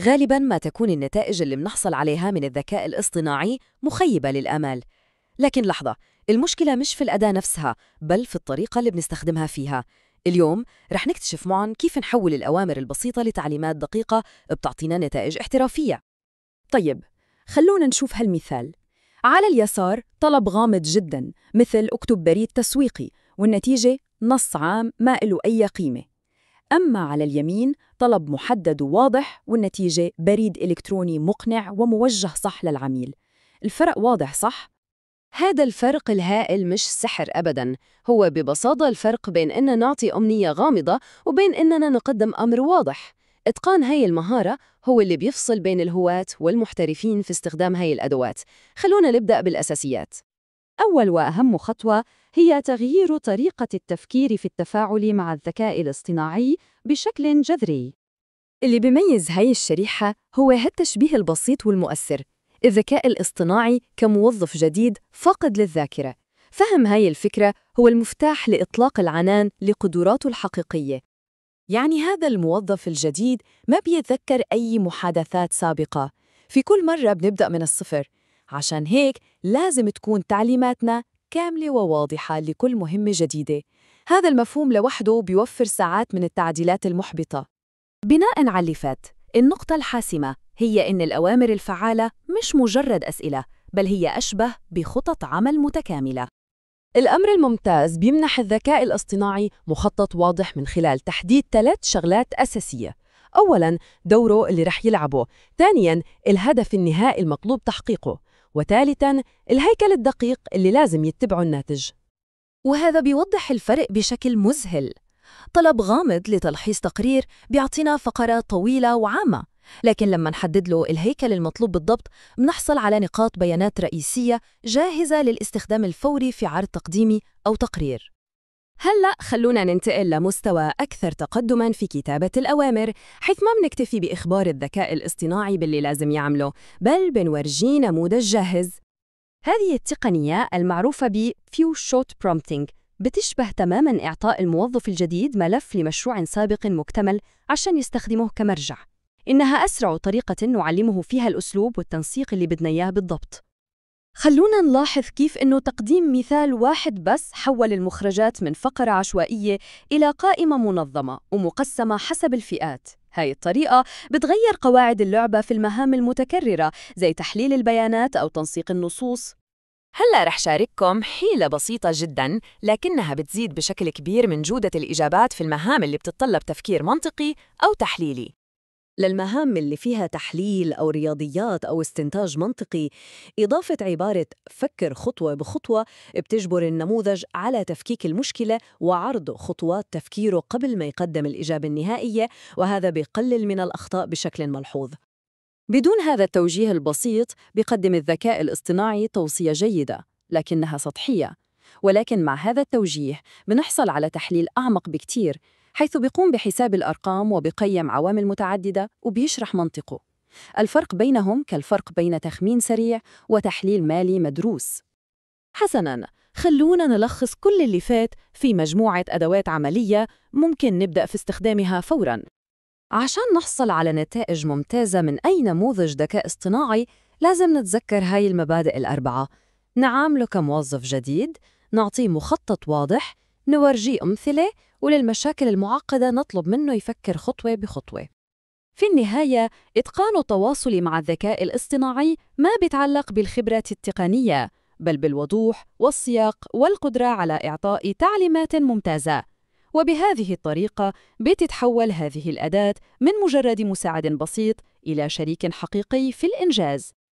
غالبا ما تكون النتائج اللي بنحصل عليها من الذكاء الاصطناعي مخيبة للأمال لكن لحظة المشكلة مش في الأداة نفسها بل في الطريقة اللي بنستخدمها فيها اليوم رح نكتشف معا كيف نحول الأوامر البسيطة لتعليمات دقيقة بتعطينا نتائج احترافية طيب خلونا نشوف هالمثال على اليسار طلب غامض جدا مثل اكتب بريد تسويقي والنتيجة نص عام ما له أي قيمة أما على اليمين طلب محدد وواضح والنتيجة بريد إلكتروني مقنع وموجه صح للعميل الفرق واضح صح؟ هذا الفرق الهائل مش سحر أبداً هو ببساطة الفرق بين أن نعطي أمنية غامضة وبين أننا نقدم أمر واضح إتقان هاي المهارة هو اللي بيفصل بين الهواة والمحترفين في استخدام هاي الأدوات خلونا نبدأ بالأساسيات أول وأهم خطوة هي تغيير طريقة التفكير في التفاعل مع الذكاء الاصطناعي بشكل جذري. اللي بيميز هاي الشريحة هو هالتشبيه البسيط والمؤثر، الذكاء الاصطناعي كموظف جديد فاقد للذاكرة. فهم هاي الفكرة هو المفتاح لإطلاق العنان لقدراته الحقيقية. يعني هذا الموظف الجديد ما بيتذكر أي محادثات سابقة، في كل مرة بنبدأ من الصفر، عشان هيك لازم تكون تعليماتنا كاملة وواضحة لكل مهمة جديدة هذا المفهوم لوحده بيوفر ساعات من التعديلات المحبطة بناء على اللي فات النقطة الحاسمة هي إن الأوامر الفعالة مش مجرد أسئلة بل هي أشبه بخطط عمل متكاملة الأمر الممتاز بيمنح الذكاء الاصطناعي مخطط واضح من خلال تحديد ثلاث شغلات أساسية أولاً دوره اللي رح يلعبه ثانياً الهدف النهائي المطلوب تحقيقه وثالثاً الهيكل الدقيق اللي لازم يتبعه الناتج وهذا بيوضح الفرق بشكل مذهل طلب غامض لتلخيص تقرير بيعطينا فقرة طويلة وعامة لكن لما نحدد له الهيكل المطلوب بالضبط بنحصل على نقاط بيانات رئيسية جاهزة للاستخدام الفوري في عرض تقديمي أو تقرير هلأ خلونا ننتقل لمستوى أكثر تقدماً في كتابة الأوامر حيث ما بنكتفي بإخبار الذكاء الاصطناعي باللي لازم يعمله بل بنورجيه نموذج جاهز هذه التقنية المعروفة بـ Few Shot Prompting بتشبه تماماً إعطاء الموظف الجديد ملف لمشروع سابق مكتمل عشان يستخدمه كمرجع إنها أسرع طريقة نعلمه فيها الأسلوب والتنسيق اللي بدنا إياه بالضبط خلونا نلاحظ كيف أنه تقديم مثال واحد بس حول المخرجات من فقرة عشوائية إلى قائمة منظمة ومقسمة حسب الفئات هاي الطريقة بتغير قواعد اللعبة في المهام المتكررة زي تحليل البيانات أو تنسيق النصوص هلا رح شارككم حيلة بسيطة جدا لكنها بتزيد بشكل كبير من جودة الإجابات في المهام اللي بتتطلب تفكير منطقي أو تحليلي للمهام اللي فيها تحليل أو رياضيات أو استنتاج منطقي إضافة عبارة فكر خطوة بخطوة بتجبر النموذج على تفكيك المشكلة وعرض خطوات تفكيره قبل ما يقدم الإجابة النهائية وهذا بقلل من الأخطاء بشكل ملحوظ بدون هذا التوجيه البسيط بقدم الذكاء الاصطناعي توصية جيدة لكنها سطحية ولكن مع هذا التوجيه بنحصل على تحليل أعمق بكتير حيث بيقوم بحساب الأرقام وبقيم عوامل متعددة وبيشرح منطقه الفرق بينهم كالفرق بين تخمين سريع وتحليل مالي مدروس حسناً خلونا نلخص كل اللي فات في مجموعة أدوات عملية ممكن نبدأ في استخدامها فوراً عشان نحصل على نتائج ممتازة من أي نموذج ذكاء اصطناعي لازم نتذكر هاي المبادئ الأربعة نعامله كموظف جديد نعطيه مخطط واضح نورجيه أمثلة وللمشاكل المعقدة نطلب منه يفكر خطوة بخطوة في النهاية إتقان التواصل مع الذكاء الاصطناعي ما بيتعلق بالخبرة التقنية بل بالوضوح والسياق والقدرة على إعطاء تعليمات ممتازة وبهذه الطريقة بتتحول هذه الأداة من مجرد مساعد بسيط إلى شريك حقيقي في الإنجاز